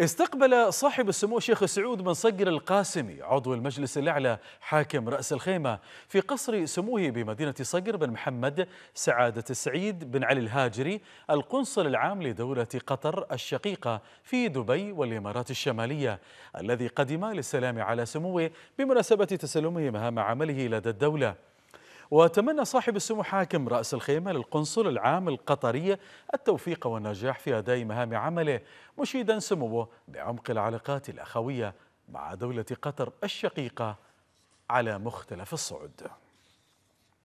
استقبل صاحب السمو الشيخ سعود بن صقر القاسمي عضو المجلس الأعلى حاكم رأس الخيمة في قصر سموه بمدينة صقر بن محمد سعادة السعيد بن علي الهاجري القنصل العام لدولة قطر الشقيقة في دبي والإمارات الشمالية الذي قدم للسلام على سموه بمناسبة تسلمه مهام عمله لدى الدولة وتمنى صاحب السمو حاكم رأس الخيمة للقنصل العام القطرية التوفيق والنجاح في أداء مهام عمله مشيدا سموه بعمق العلاقات الأخوية مع دولة قطر الشقيقة على مختلف الصعد